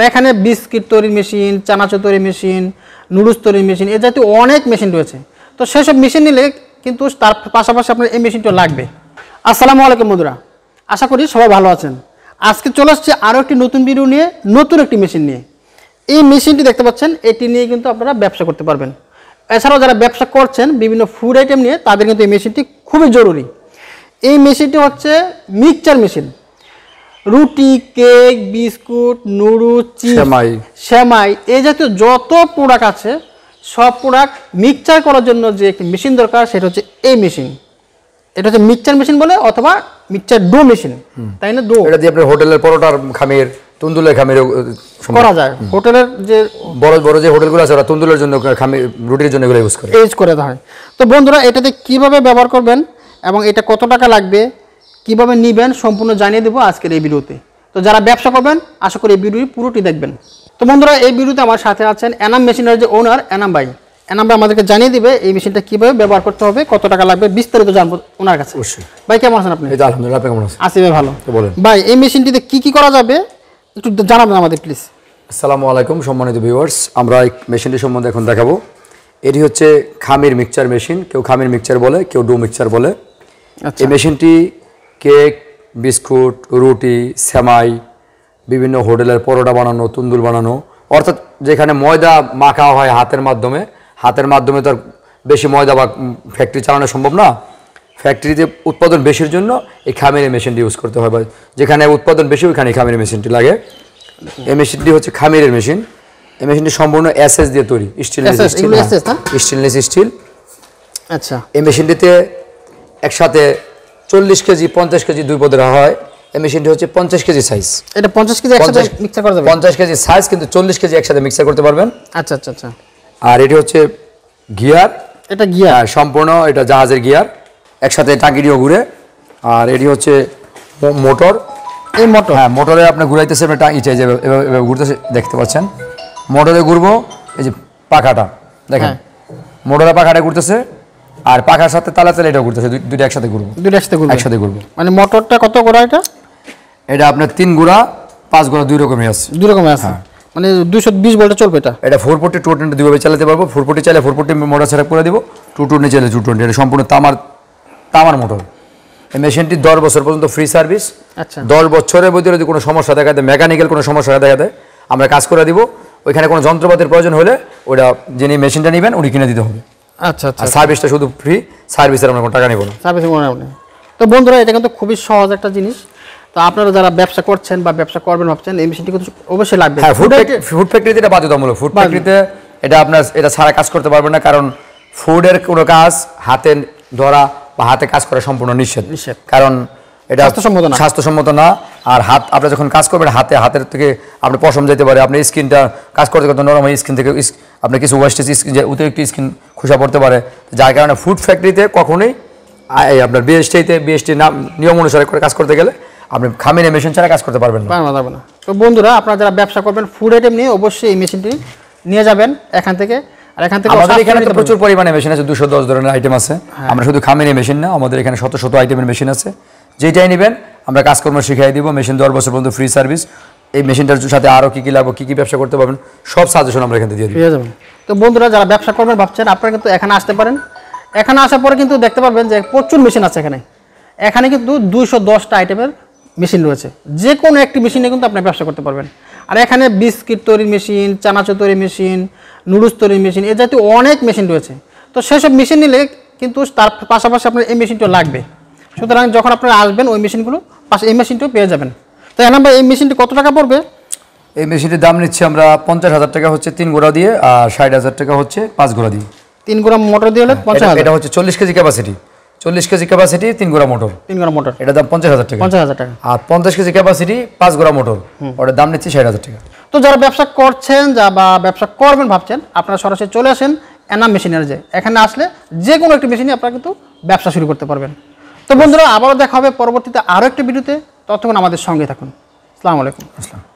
আর এখানে বিস্কিট তৈরির মেশিন চানাচো তৈরির মেশিন নুডলস তৈরির মেশিন এ জাতীয় অনেক মেশিন রয়েছে তো সেসব মেশিন নিলে কিন্তু তার পাশাপাশি আপনার এই মেশিনটা লাগবে আসসালামু আলাইকুম বন্ধুরা আশা করি সবাই ভালো আছেন আজকে চলে আসছে আরও একটি নতুন ভিডিও নিয়ে নতুন একটি মেশিন নিয়ে এই মেশিনটি দেখতে পাচ্ছেন এটি নিয়ে কিন্তু আপনারা ব্যবসা করতে পারবেন এছাড়াও যারা ব্যবসা করছেন বিভিন্ন ফুড আইটেম নিয়ে তাদের কিন্তু এই মেশিনটি খুবই জরুরি এই মেশিনটি হচ্ছে মিক্সচার মেশিন রুটি কেক বিস্কুট নুরু চিমাই সেমাই এই জাতীয় যত প্রোডাক্ট আছে সব প্রোডাক্ট মিক্সচার করার জন্য যে একটি মেশিন দরকার সেটা হচ্ছে এই মেশিন এটা হচ্ছে মিক্সচার মেশিন বলে অথবা মিক্সচার ডো মেশিন তাই না ডো এটা দিয়ে আপনি হোটেলের পরোটার খামের তুন্দুলের খামের করা যায় হোটেলের যে বড় বড় যে হোটেলগুলো আছে ওরা তুন্দুলের জন্য খামের রুটির জন্য এগুলো ইউজ করে ইউজ করে হয় তো বন্ধুরা এটাতে কিভাবে ব্যবহার করবেন এবং এটা কত টাকা লাগবে কিভাবে নিবেন সম্পূর্ণ জানিয়ে দেবো আজকের এই ভিডিওতে তো যারা ব্যবসা করবেন আশা করি এই ভিডিওটি পুরোটি দেখবেন তো বন্ধুরা এই ভিডিওতে আমার সাথে আছেন এনাম মেশিনের যে ওনার এনাম ভাই এনাম ভাই আমাদেরকে জানিয়ে দিবে এই মেশিনটা কীভাবে ব্যবহার করতে হবে কত টাকা লাগবে বিস্তারিত জানবো ওনার কাছে অবশ্যই ভাই কেমন আছেন আপনি আলহামদুলিল্লাহ কেমন আছেন আসি ভাই ভালো বলেন ভাই এই মেশিনটিতে কী কী করা যাবে একটু জানাবেন আমাদের প্লিজ আসসালামু আলাইকুম সম্মানিত ভিউয়ার্স আমরা এই মেশিনটি সম্বন্ধে এখন দেখাবো এটি হচ্ছে খামির মিক্সচার মেশিন কেউ খামির মিক্সচার বলে কেউ ডো মিক্সচার বলে এই আচ্ছা। মেশিনটি কেক বিস্কুট রুটি সেমাই বিভিন্ন হোটেলের পরোটা বানানো তুন্দুল বানানো অর্থাৎ যেখানে ময়দা মাখা হয় হাতের মাধ্যমে হাতের মাধ্যমে তার বেশি ময়দা বা ফ্যাক্টরি চালানো সম্ভব না ফ্যাক্টরিতে উৎপাদন বেশির জন্য এই খামেরি মেশিনটি ইউজ করতে হয় বা যেখানে উৎপাদন বেশি ওইখানে খামের মেশিনটি লাগে এই মেশিনটি হচ্ছে খামেরের মেশিন এই মেশিনটি সম্পূর্ণ অ্যাসেস দিয়ে তৈরি স্টেনলেস স্টিল স্টেনলেস স্টিল আচ্ছা এই মেশিনটিতে একসাথে চল্লিশ কেজি পঞ্চাশ কেজি দুই পদের হয় এই মেশিনটি হচ্ছে পঞ্চাশ কেজি সাইজ এটা পঞ্চাশ কেজি একসাথে পঞ্চাশ কেজি সাইজ কিন্তু চল্লিশ কেজি একসাথে মিক্সার করতে পারবেন আচ্ছা আচ্ছা আচ্ছা আর এটি হচ্ছে গিয়ার এটা গিয়ার হ্যাঁ, সম্পূর্ণ এটা জাহাজের গিয়ার একসাথে টাকিটিও ঘুরে আর এটি হচ্ছে মোটর এই মোটর হ্যাঁ মোটরে আপনি ঘুরাইতেছে আপনি টাঙ্গি চাই যাবে এভাবে ঘুরতেছে দেখতে পাচ্ছেন মোটরে ঘুরবো এই যে পাখাটা দেখেন হ্যাঁ। মোটরে পাখাটা ঘুরতেছে আর পাখার সাথে তালা চালে এটা ঘুরতেছে দুইটা একসাথে ঘুরবো দুইটা একসাথে ঘুরবো একসাথে ঘুরবো মানে মোটরটা কত গোড়া এটা এটা আপনার তিন গোড়া পাঁচ গোড়া দুই রকমই আছে দুই রকমই আছে হ্যাঁ। মানে দুশো বিশ ভোল্টে চলবে এটা এটা ফোর ফোর্টি টু টোয়েন্টি দুইভাবে চালাতে পারবো ফোর ফোর্টি চালে ফোর ফোর্টি মোটর সেট করে দেবো টু টোয়েন্টি চালে টু টোয়েন্টি এটা সম্পূর্ণ তামার তামার মোটর এই মেশিনটি দশ বছর পর্যন্ত ফ্রি সার্ভিস আচ্ছা দশ বছরের মধ্যে যদি কোনো সমস্যা দেখা দেয় মেকানিক্যাল কোনো সমস্যা দেখা দেয় আমরা কাজ করে দিব ওইখানে কোনো যন্ত্রপাতির প্রয়োজন হলে ওটা যিনি মেশিনটা নেবেন উনি কিনে দিতে হবে আচ্ছা আচ্ছা সার্ভিসটা আচ্ছা। শুধু ফ্রি সার্ভিসের আমরা কোনো টাকা নেব না সার্ভিস তো বন্ধুরা এটা কিন্তু খুবই সহজ একটা জিনিস তো আপনারা যারা ব্যবসা করছেন বা ব্যবসা করবেন ভাবছেন এই মেশিনটি কিন্তু অবশ্যই লাগবে হ্যাঁ ফুড ফুড ফ্যাক্টরিতে এটা বাধ্যতামূলক ফুড ফ্যাক্টরিতে এটা আপনার এটা ছাড়া কাজ করতে পারবেন না কারণ ফুডের কোনো কাজ হাতে ধরা বা হাতে কাজ করা সম্পূর্ণ নিষেধ নিষেধ কারণ এটা স্বাস্থ্যসম্মত না স্বাস্থ্যসম্মত না আর হাত আপনি যখন কাজ করবেন হাতে হাতের থেকে আপনি পশম যেতে পারে আপনি স্কিনটা কাজ করতে করতে নরম স্কিন থেকে আপনি কিছু ওয়েস্টেজ স্কিন যে অতিরিক্ত স্কিন খুশা পড়তে পারে যার কারণে ফুড ফ্যাক্টরিতে কখনোই আপনার বিএসটিতে বিএসটি নাম নিয়ম অনুসারে করে কাজ করতে গেলে আপনি খামিনে মেশিন ছাড়া কাজ করতে পারবেন না পারবেন না তো বন্ধুরা আপনারা যারা ব্যবসা করবেন ফুড আইটেম নিয়ে অবশ্যই এই মেশিনটি নিয়ে যাবেন এখান থেকে আর এখান থেকে আমাদের এখানে তো প্রচুর পরিমাণে মেশিন আছে দুশো দশ ধরনের আইটেম আছে হ্যাঁ। আমরা শুধু খামিনে মেশিন না আমাদের এখানে শত শত আইটেমের মেশিন আছে যেটাই নেবেন আমরা কাজকর্ম শিখিয়ে দিব মেশিন দশ বছর পর্যন্ত ফ্রি সার্ভিস এই মেশিনটার সাথে আরও কী কী লাগবে কী কী ব্যবসা করতে পারবেন সব সাজেশন আমরা এখান থেকে দিয়ে দিই তো বন্ধুরা যারা ব্যবসা করবেন ভাবছেন আপনারা কিন্তু এখানে আসতে পারেন এখানে আসার পরে কিন্তু দেখতে পারবেন যে প্রচুর মেশিন আছে এখানে এখানে কিন্তু দুইশো দশটা আইটেমের মেশিন রয়েছে যে কোনো একটি মেশিনে কিন্তু আপনি ব্যবসা করতে পারবেন আর এখানে বিস্কিট তৈরির মেশিন চানাচুর তৈরির মেশিন নুডলস তৈরির মেশিন এ জাতীয় অনেক মেশিন রয়েছে তো সেসব মেশিন নিলে কিন্তু তার পাশাপাশি আপনার এই মেশিনটা লাগবে সুতরাং যখন আপনারা আসবেন ওই মেশিনগুলো পাশে এই মেশিনটিও পেয়ে যাবেন তো এনাম এই মেশিনটি কত টাকা পড়বে এই মেশিনটির দাম নিচ্ছি আমরা পঞ্চাশ হাজার টাকা হচ্ছে তিন গোড়া দিয়ে আর ষাট হাজার টাকা হচ্ছে পাঁচ গোড়া দিয়ে তিন গোড়া মোটর দিয়ে হলে হ্যাঁ, পঞ্চাশ এটা হচ্ছে চল্লিশ কেজি ক্যাপাসিটি চল্লিশ কেজি ক্যাপাসিটি তিন গোড়া মোটর তিন গোড়া মোটর এটা দাম পঞ্চাশ হাজার টাকা পঞ্চাশ হাজার টাকা আর পঞ্চাশ কেজি ক্যাপাসিটি পাঁচ গোড়া মোটর ওটার দাম নিচ্ছি ষাট হাজার টাকা তো যারা ব্যবসা করছেন যা বা ব্যবসা করবেন ভাবছেন আপনারা সরাসরি চলে আসেন এনাম মেশিনের যে এখানে আসলে যে কোনো একটি মেশিনে আপনারা কিন্তু ব্যবসা শুরু করতে পারবেন তো বন্ধুরা আবারও দেখা হবে পরবর্তীতে আরও একটি ভিডিওতে ততক্ষণ আমাদের সঙ্গে থাকুন আসসালামু আলাইকুম আসসালাম